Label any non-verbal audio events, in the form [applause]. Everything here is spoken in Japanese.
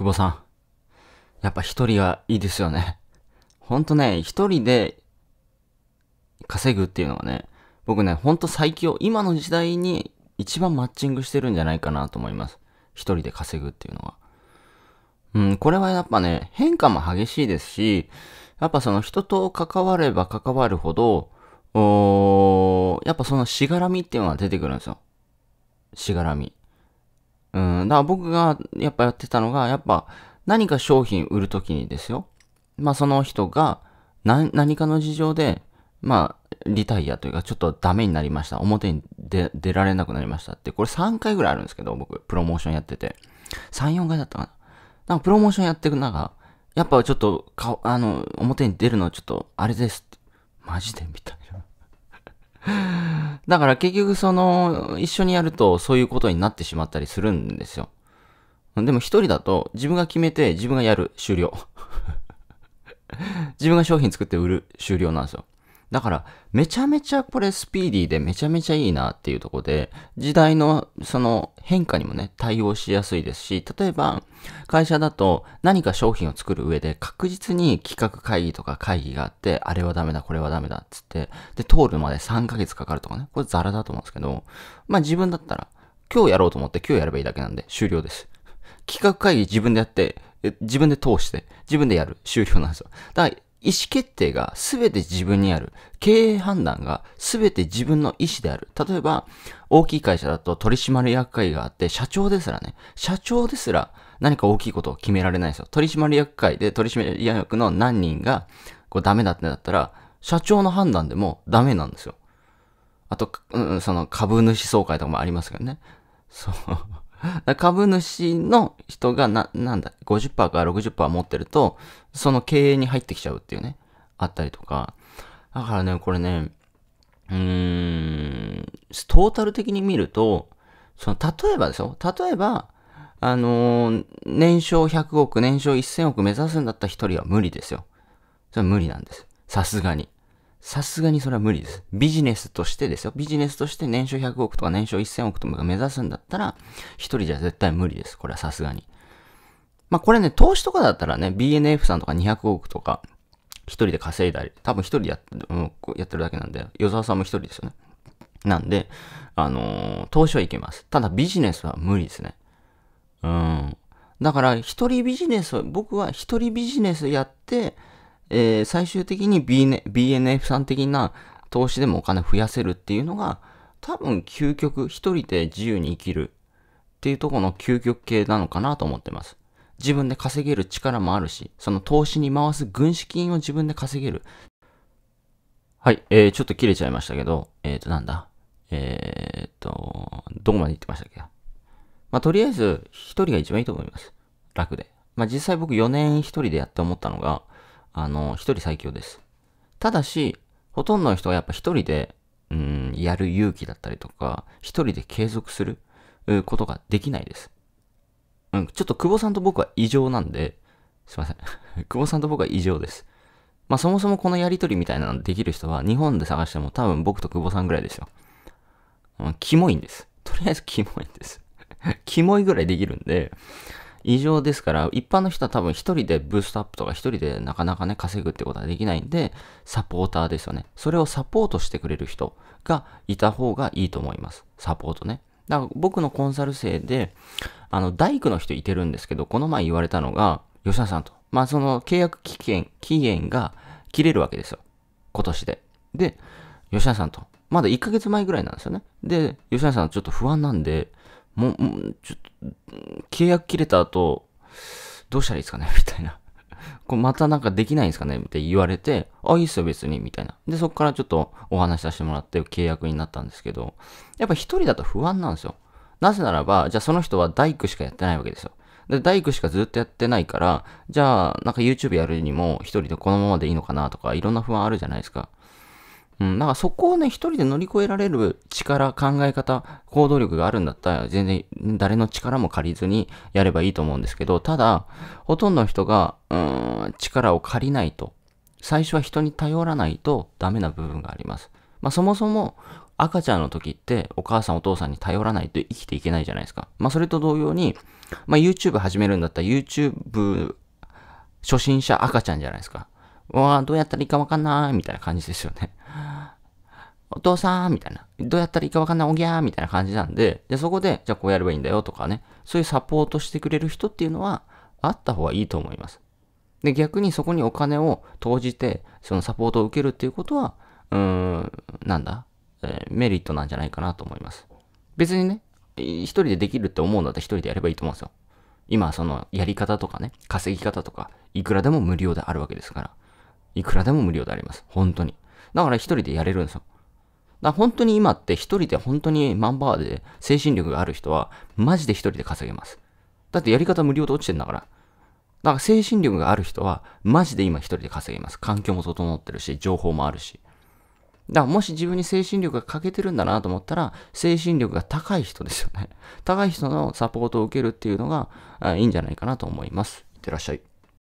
久保さん。やっぱ一人はいいですよね。ほんとね、一人で稼ぐっていうのはね、僕ね、ほんと最強、今の時代に一番マッチングしてるんじゃないかなと思います。一人で稼ぐっていうのは。うん、これはやっぱね、変化も激しいですし、やっぱその人と関われば関わるほど、おやっぱそのしがらみっていうのは出てくるんですよ。しがらみ。うん。だから僕がやっぱやってたのが、やっぱ何か商品売るときにですよ。まあその人が何何かの事情で、まあリタイアというかちょっとダメになりました。表に出出られなくなりましたって、これ3回ぐらいあるんですけど、僕、プロモーションやってて。3、4回だったかな。なんかプロモーションやっていく中、やっぱちょっと、顔、あの、表に出るのちょっと、あれですって。マジでみたいな。[laughs] だから結局その、一緒にやるとそういうことになってしまったりするんですよ。でも一人だと自分が決めて自分がやる、終了。自分が商品作って売る、終了なんですよ。だから、めちゃめちゃこれスピーディーでめちゃめちゃいいなっていうとこで、時代のその変化にもね、対応しやすいですし、例えば、会社だと何か商品を作る上で確実に企画会議とか会議があって、あれはダメだ、これはダメだっつって、で、通るまで3ヶ月かかるとかね、これザラだと思うんですけど、まあ自分だったら、今日やろうと思って今日やればいいだけなんで終了です。企画会議自分でやって、自分で通して、自分でやる、終了なんですよ。だから、意思決定がすべて自分にある。経営判断がすべて自分の意思である。例えば、大きい会社だと取締役会があって、社長ですらね、社長ですら何か大きいことを決められないんですよ。取締役会で取締役の何人がこうダメだってなったら、社長の判断でもダメなんですよ。あと、うん、その株主総会とかもありますけどね。そう株主の人がな、なんだ、50%から60%持ってると、その経営に入ってきちゃうっていうね、あったりとか。だからね、これね、うーん、トータル的に見ると、その、例えばですよ。例えば、あのー、年商100億、年商1000億目指すんだった一人は無理ですよ。それは無理なんです。さすがに。さすがにそれは無理です。ビジネスとしてですよ。ビジネスとして年収100億とか年収1000億とか目指すんだったら、一人じゃ絶対無理です。これはさすがに。まあこれね、投資とかだったらね、BNF さんとか200億とか、一人で稼いだり、多分一人でややってるだけなんで、与沢さんも一人ですよね。なんで、あのー、投資はいけます。ただビジネスは無理ですね。うん。だから、一人ビジネス、僕は一人ビジネスやって、えー、最終的に BNF さん的な投資でもお金増やせるっていうのが、多分究極一人で自由に生きるっていうところの究極系なのかなと思ってます。自分で稼げる力もあるし、その投資に回す軍資金を自分で稼げる。はい、えー、ちょっと切れちゃいましたけど、えっ、ー、と、なんだ。えっ、と、どこまで行ってましたっけまあ、とりあえず、一人が一番いいと思います。楽で。まあ、実際僕4年一人でやって思ったのが、あの、一人最強です。ただし、ほとんどの人はやっぱ一人で、うん、やる勇気だったりとか、一人で継続することができないです。うん、ちょっと久保さんと僕は異常なんで、すいません。[laughs] 久保さんと僕は異常です。まあそもそもこのやりとりみたいなのできる人は日本で探しても多分僕と久保さんぐらいですよ。うん、キモいんです。とりあえずキモいんです。[laughs] キモいぐらいできるんで、異常ですから、一般の人は多分一人でブーストアップとか一人でなかなかね、稼ぐってことはできないんで、サポーターですよね。それをサポートしてくれる人がいた方がいいと思います。サポートね。だから僕のコンサル生で、あの、大工の人いてるんですけど、この前言われたのが、吉田さんと。まあ、その契約期限、期限が切れるわけですよ。今年で。で、吉田さんと。まだ1ヶ月前ぐらいなんですよね。で、吉田さんちょっと不安なんで、もう、ちょっと、契約切れた後、どうしたらいいですかね [laughs] みたいな。これまたなんかできないんですかねって言われて、あ、いいっすよ別に、みたいな。で、そこからちょっとお話しさせてもらって契約になったんですけど、やっぱ一人だと不安なんですよ。なぜならば、じゃあその人は大工しかやってないわけですよ。で、大工しかずっとやってないから、じゃあなんか YouTube やるにも一人でこのままでいいのかなとか、いろんな不安あるじゃないですか。うん、だからそこをね、一人で乗り越えられる力、考え方、行動力があるんだったら、全然誰の力も借りずにやればいいと思うんですけど、ただ、ほとんどの人が、うん、力を借りないと、最初は人に頼らないとダメな部分があります。まあそもそも、赤ちゃんの時ってお母さんお父さんに頼らないと生きていけないじゃないですか。まあそれと同様に、まあ YouTube 始めるんだったら YouTube 初心者赤ちゃんじゃないですか。わあ、どうやったらいいかわかんないみたいな感じですよね。お父さんみたいな。どうやったらいいかわかんない、おぎゃーみたいな感じなんで、で、そこで、じゃあこうやればいいんだよとかね、そういうサポートしてくれる人っていうのは、あった方がいいと思います。で、逆にそこにお金を投じて、そのサポートを受けるっていうことは、うーん、なんだ、えー、メリットなんじゃないかなと思います。別にね、一人でできるって思うんだったら一人でやればいいと思うんですよ。今、その、やり方とかね、稼ぎ方とか、いくらでも無料であるわけですから。いくらでも無料であります。本当に。だから一人でやれるんですよ。だ本当に今って一人で本当にマンパワーで精神力がある人はマジで一人で稼げます。だってやり方無料で落ちてんだから。だから精神力がある人はマジで今一人で稼げます。環境も整ってるし、情報もあるし。だからもし自分に精神力が欠けてるんだなと思ったら、精神力が高い人ですよね。高い人のサポートを受けるっていうのがいいんじゃないかなと思います。いってらっしゃい。